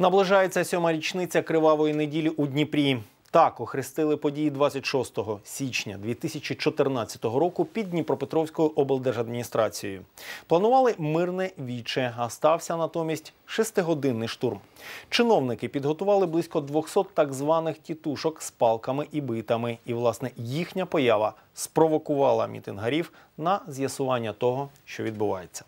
Наближається сьома річниця кривавої неділі у Дніпрі. Так охрестили події 26 січня 2014 року під Дніпропетровською облдержадміністрацією. Планували мирне віче, а стався натомість шестигодинний штурм. Чиновники підготували близько 200 так званих тітушок з палками і битами. І, власне, їхня поява спровокувала мітингарів на з'ясування того, що відбувається.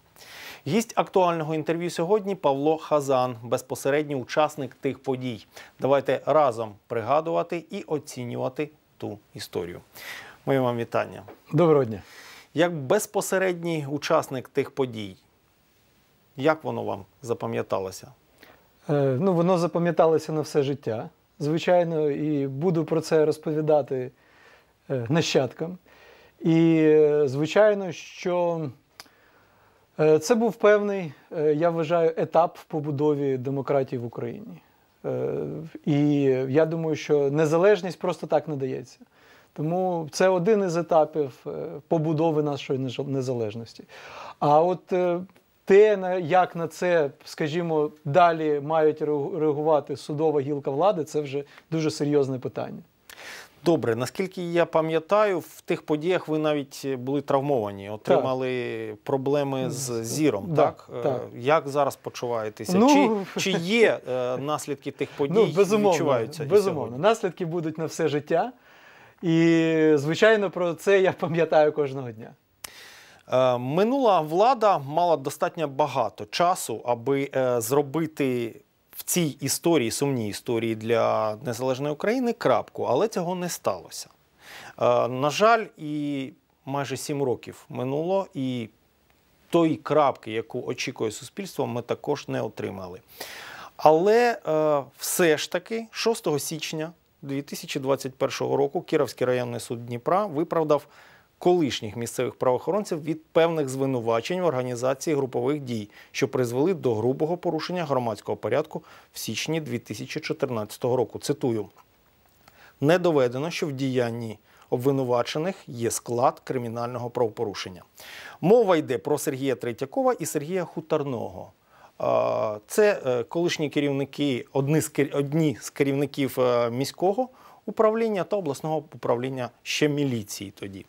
Гість актуального інтерв'ю сьогодні Павло Хазан, безпосередній учасник тих подій. Давайте разом пригадувати і оцінювати ту історію. Моє вам вітання. Доброго дня. Як безпосередній учасник тих подій, як воно вам запам'яталося? Е, ну, воно запам'яталося на все життя, звичайно, і буду про це розповідати е, нащадкам. І, е, звичайно, що Е, це був певний, е, я вважаю, етап в побудові демократії в Україні. Е, і я думаю, що незалежність просто так не дається. Тому це один із етапів побудови нашої незалежності. А от те, як на це, скажімо, далі мають реагувати судова гілка влади, це вже дуже серйозне питання. Добре, наскільки я пам'ятаю, в тих подіях ви навіть е, були травмовані, отримали так. проблеми з зіром. Так, так? Е, так. Як зараз почуваєтеся? Ну, чи чи є е, наслідки тих подій? Ну, безумовно, відчуваються безумовно. Наслідки будуть на все життя, і звичайно, про це я пам'ятаю кожного дня. Е, минула влада мала достатньо багато часу, аби зробити в цій історії, сумній історії для незалежної України крапку, але цього не сталося. Е, на жаль, і майже сім років минуло, і тої крапки, яку очікує суспільство, ми також не отримали. Але е, все ж таки, 6 січня 2021 року Кіровський районний суд Дніпра виправдав колишніх місцевих правоохоронців від певних звинувачень в організації групових дій, що призвели до грубого порушення громадського порядку в січні 2014 року. Цитую. Не доведено, що в діянні обвинувачених є склад кримінального правопорушення. Мова йде про Сергія Третьякова і Сергія Хуторного. Це е, колишні керівники, одні з керівників е, міського управління та обласного управління ще міліції. Тоді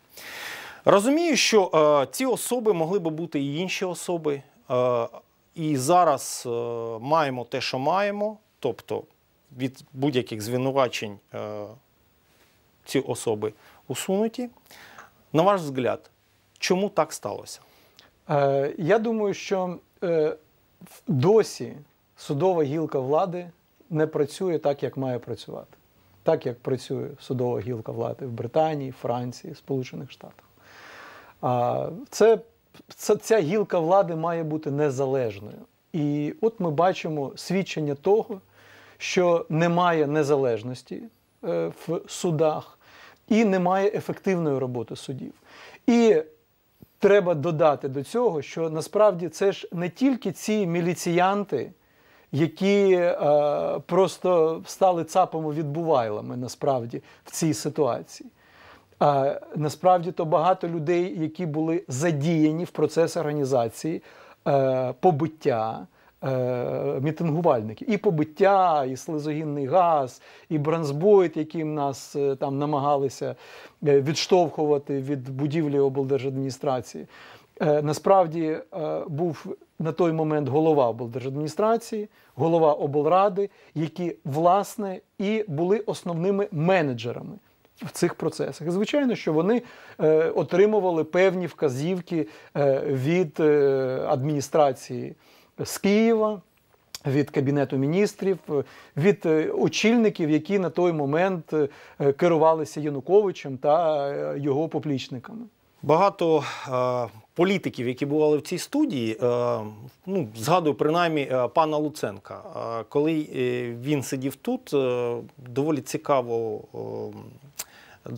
розумію, що е, ці особи могли би бути і інші особи. Е, і зараз е, маємо те, що маємо, тобто від будь-яких звинувачень е, ці особи усунуті. На ваш взгляд, чому так сталося? Е, я думаю, що е, досі судова гілка влади не працює так, як має працювати так як працює судова гілка влади в Британії, Франції, Сполучених Штатах. Це, це, Ця гілка влади має бути незалежною. І от ми бачимо свідчення того, що немає незалежності е, в судах і немає ефективної роботи судів. І треба додати до цього, що насправді це ж не тільки ці міліціянти які е, просто стали цапами відбувайлами насправді в цій ситуації. Е, насправді то багато людей, які були задіяні в процес організації е, побиття. Е, мітингувальників і побиття, і слезогінний газ, і бронзбойт, яким нас е, там намагалися е, відштовхувати від будівлі облдержадміністрації. Е, насправді е, був на той момент голова облдержадміністрації, голова облради, які власне і були основними менеджерами в цих процесах. І звичайно, що вони е, отримували певні вказівки від адміністрації з Києва. Від кабінету міністрів, від очільників, які на той момент керувалися Януковичем та його поплічниками, багато е політиків, які бували в цій студії, е, ну згадую принаймні е, пана Луценка. Е, коли він сидів тут, доволі цікаво.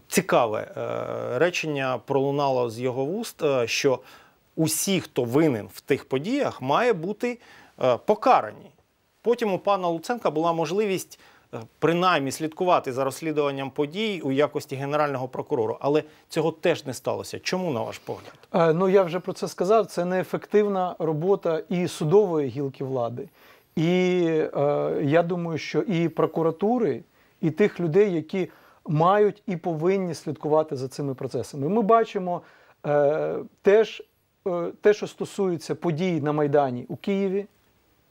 Цікаве речення пролунало з його вуст, що усі, хто винен в тих подіях, має бути покарані. Потім у пана Луценка була можливість принаймні слідкувати за розслідуванням подій у якості генерального прокурора. Але цього теж не сталося. Чому на ваш погляд? Е, ну я вже про це сказав. Це неефективна робота і судової гілки влади. І е, я думаю, що і прокуратури, і тих людей, які мають і повинні слідкувати за цими процесами. Ми бачимо е, теж е, те, що стосується подій на Майдані у Києві.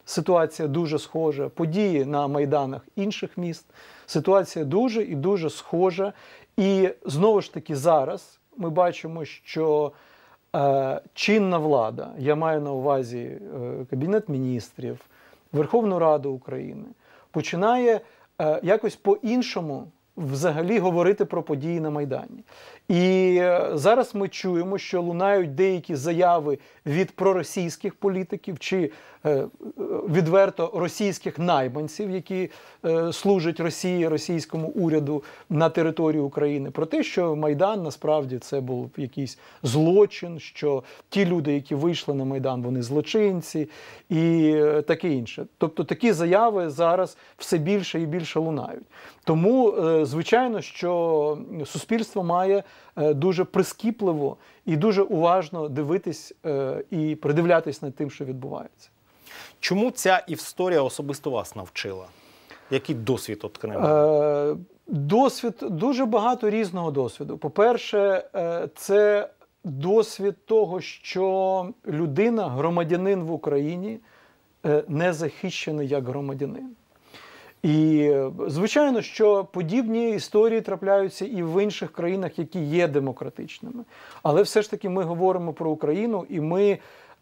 Ситуація дуже схожа, події на майданах інших міст. Ситуація дуже і дуже схожа. І знову ж таки, зараз ми бачимо, що е, чинна влада, я маю на увазі е, Кабінет міністрів, Верховну Раду України, починає е, якось по-іншому взагалі говорити про події на Майдані. І е, зараз ми чуємо, що лунають деякі заяви від проросійських політиків. чи Е, е, відверто російських найманців, які е, служать Росії, російському уряду на території України, про те, що Майдан насправді це був якийсь злочин, що ті люди, які вийшли на Майдан, вони злочинці і таке інше. Тобто такі заяви зараз все більше і більше лунають. Тому, звичайно, що суспільство має дуже прискіпливо і дуже уважно дивитись і придивлятись над тим, що відбувається. Чому ця історія особисто вас навчила? Який досвід откремо? Досвід дуже багато різного досвіду. По-перше, е, це досвід того, що людина, громадянин в Україні, е, не захищений як громадянин. І, звичайно, що подібні історії трапляються і в інших країнах, які є демократичними. Але все ж таки ми говоримо про Україну і ми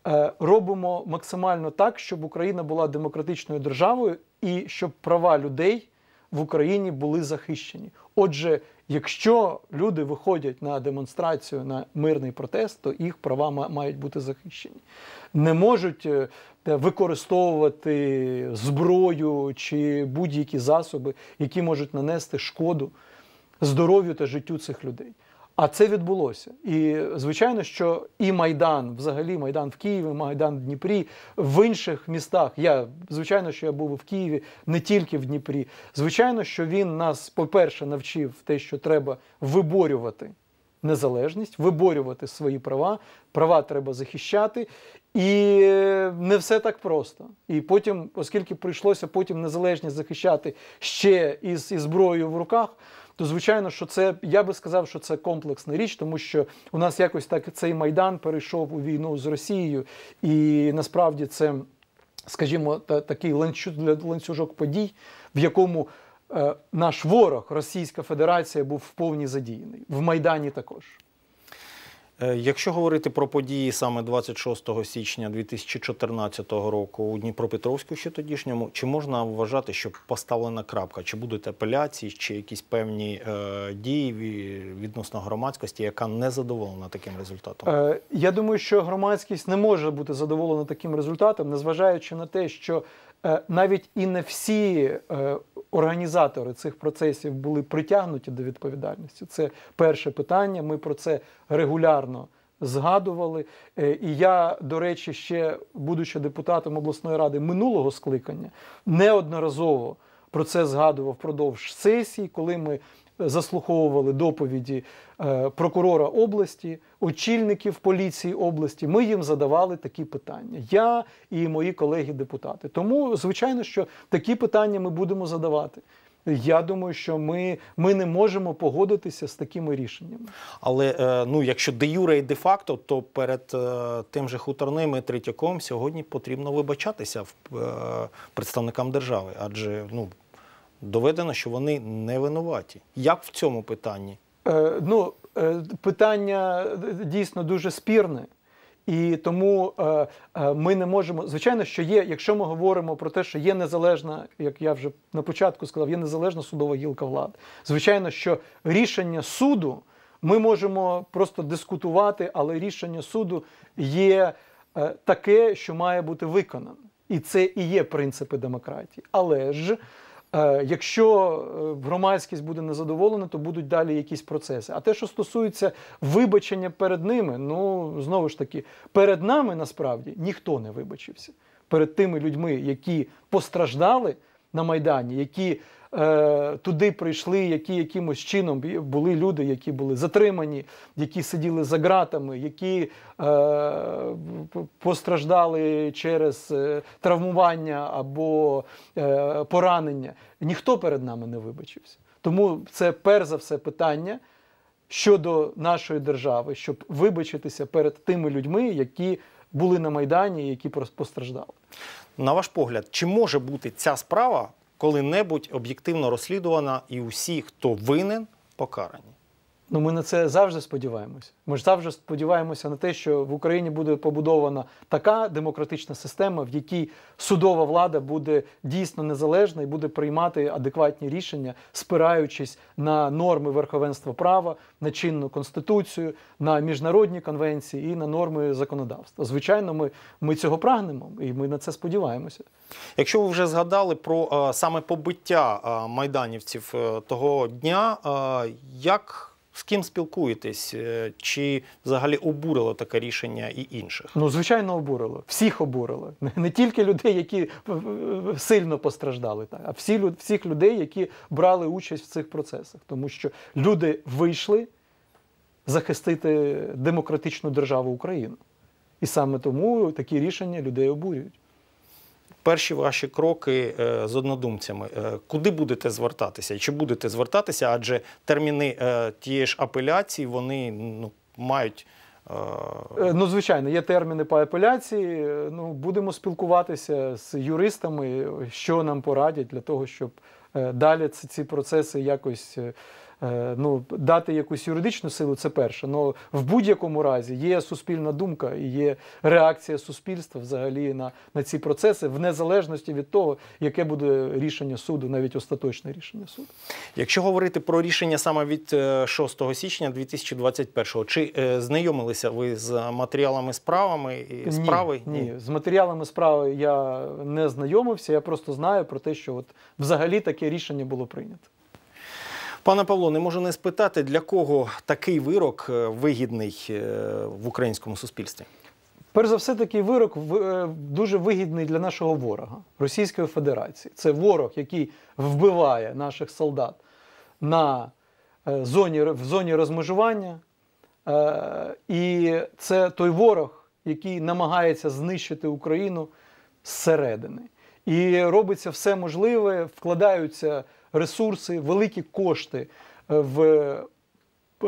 Е, робимо максимально так, щоб Україна була демократичною державою і щоб права людей в Україні були захищені. Отже, якщо люди виходять на демонстрацію на мирний протест, то їх права мають бути захищені. Не можуть е, використовувати зброю чи будь-які засоби, які можуть нанести шкоду здоров'ю та життю цих людей. А це відбулося. І звичайно, що і Майдан, взагалі, Майдан в Києві, Майдан в Дніпрі, в інших містах. Я звичайно, що я був в Києві не тільки в Дніпрі. Звичайно, що він нас, по-перше, навчив те, що треба виборювати незалежність, виборювати свої права. Права треба захищати. І е, не все так просто. І потім, оскільки прийшлося потім незалежність захищати ще із і зброєю в руках то звичайно, що це я би сказав, що це комплексна річ, тому що у нас якось так цей майдан перейшов у війну з Росією, і насправді це, скажімо, та такий ланцюжок подій, в якому е, наш ворог, Російська Федерація, був в повній задіяний в майдані також. Е, якщо говорити про події саме 26 січня 2014 року у Дніпропетровську, ще тодішньому, чи можна вважати, що поставлена крапка? Чи будуть апеляції, чи якісь певні е, дії відносно громадськості, яка не задоволена таким результатом? Е, я думаю, що громадськість не може бути задоволена таким результатом, незважаючи на те, що е, навіть і не всі. Е, організатори цих процесів були притягнуті до відповідальності. Це перше питання. Ми про це регулярно. Згадували, е, і я, до речі, ще, будучи депутатом обласної ради минулого скликання, неодноразово про це згадував впродовж сесії, коли ми заслуховували доповіді е, прокурора області, очільників поліції області. Ми їм задавали такі питання. Я і мої колеги-депутати. Тому, звичайно, що такі питання ми будемо задавати. Я думаю, що ми ми не можемо погодитися з такими рішеннями. Але е, ну, якщо де юре і де факто, то перед е, тим же хуторним і третяком сьогодні потрібно вибачатися представникам держави, адже ну доведено, що вони не винуваті. Як в цьому питанні? Е, ну, е, питання е, дійсно дуже спірне. І тому е, е, ми не можемо. Звичайно, що є, якщо ми говоримо про те, що є незалежна, як я вже на початку сказав, є незалежна судова гілка влади. Звичайно, що рішення суду ми можемо просто дискутувати, але рішення суду є е, таке, що має бути виконане. І це і є принципи демократії. Але ж. Е, якщо е, громадськість буде незадоволена, то будуть далі якісь процеси. А те, що стосується вибачення перед ними, ну знову ж таки, перед нами насправді ніхто не вибачився перед тими людьми, які постраждали на майдані, які е, туди прийшли, які якимось чином були люди, які були затримані, які сиділи за ґратами, які е, постраждали через е, травмування або е, поранення. Ніхто перед нами не вибачився. Тому це перш за все питання. Щодо нашої держави, щоб вибачитися перед тими людьми, які були на майдані, які постраждали. на ваш погляд, чи може бути ця справа коли-небудь об'єктивно розслідувана, і усі, хто винен, покарані. Ну, ми на це завжди сподіваємося. Ми ж завжди сподіваємося на те, що в Україні буде побудована така демократична система, в якій судова влада буде дійсно незалежна і буде приймати адекватні рішення, спираючись на норми верховенства права, на чинну конституцію, на міжнародні конвенції і на норми законодавства. Звичайно, ми, ми цього прагнемо, і ми на це сподіваємося. Якщо ви вже згадали про е, саме побиття е, майданівців е, того дня, як з ким спілкуєтесь? Е, чи взагалі обурило таке рішення і інших? Ну, звичайно, обурило. Всіх обурило. Не тільки людей, які сильно постраждали, так а всі, всіх людей, які брали участь в цих процесах. Тому що люди вийшли захистити демократичну державу Україну. І саме тому такі рішення людей обурюють перші ваші кроки е, з однодумцями, е, куди будете звертатися? Чи будете звертатися? Адже терміни е, тієї ж апеляції вони ну, мають. Ну, звичайно, є терміни по апеляції. Ну, Будемо спілкуватися з юристами, що нам порадять для того, щоб далі ці процеси якось Е, ну, дати якусь юридичну силу, це перше. Але ну, в будь-якому разі є суспільна думка і є реакція суспільства взагалі на, на ці процеси, в незалежності від того, яке буде рішення суду, навіть остаточне рішення суду. Якщо говорити про рішення саме від 6 е, січня 2021-го, чи е, знайомилися ви з матеріалами справами і справи? Ні, ні, з матеріалами справи я не знайомився. Я просто знаю про те, що от взагалі таке рішення було прийнято. Пане Павло, не можу не спитати, для кого такий вирок е, вигідний е, в українському суспільстві? Перш за все, такий вирок е, дуже вигідний для нашого ворога Російської Федерації. Це ворог, який вбиває наших солдат на зоні, в зоні розмежування. І це той ворог, який намагається знищити Україну зсередини. І робиться все можливе, вкладаються ресурси, великі кошти е, в е,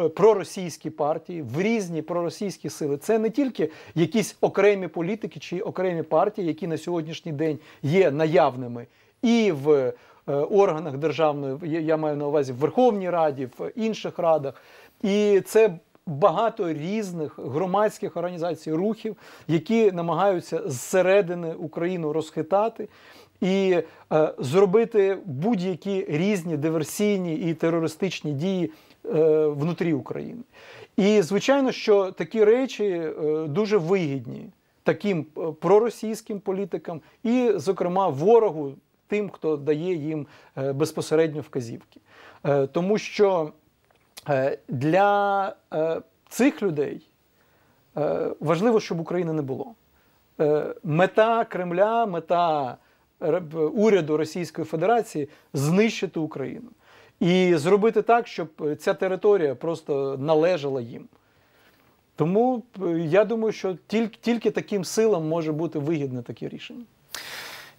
проросійські партії, в різні проросійські сили. Це не тільки якісь окремі політики чи окремі партії, які на сьогоднішній день є наявними і в е, органах державної, я маю на увазі в Верховній Раді, в інших радах. І це Багато різних громадських організацій рухів, які намагаються зсередини Україну розхитати і е, зробити будь-які різні диверсійні і терористичні дії е, внутрі України. І звичайно, що такі речі е, дуже вигідні таким е, проросійським політикам, і, зокрема, ворогу тим, хто дає їм е, безпосередньо вказівки, е, тому що е, для е, цих людей е, важливо, щоб України не було. Е, мета Кремля, мета уряду Російської Федерації знищити Україну і зробити так, щоб ця територія просто належала їм. Тому е, я думаю, що тільки, тільки таким силам може бути вигідне таке рішення.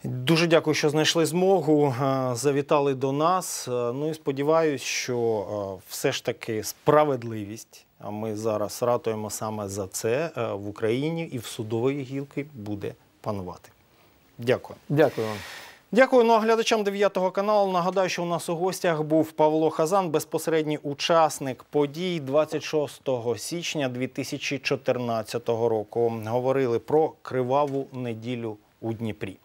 Дуже дякую, що знайшли змогу. Е, завітали до нас. Е, ну і сподіваюсь, що все ж таки справедливість. А ми зараз ратуємо саме за це в Україні, і в судовій гілки буде панувати. Дякую. Дякую вам. Дякую. Ну а глядачам 9 каналу. Нагадаю, що у нас у гостях був Павло Хазан, безпосередній учасник подій 26 січня 2014 року. Говорили про криваву неділю у Дніпрі.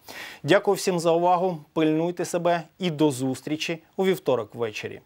Дякую всім за увагу. Пильнуйте себе і до зустрічі у вівторок ввечері.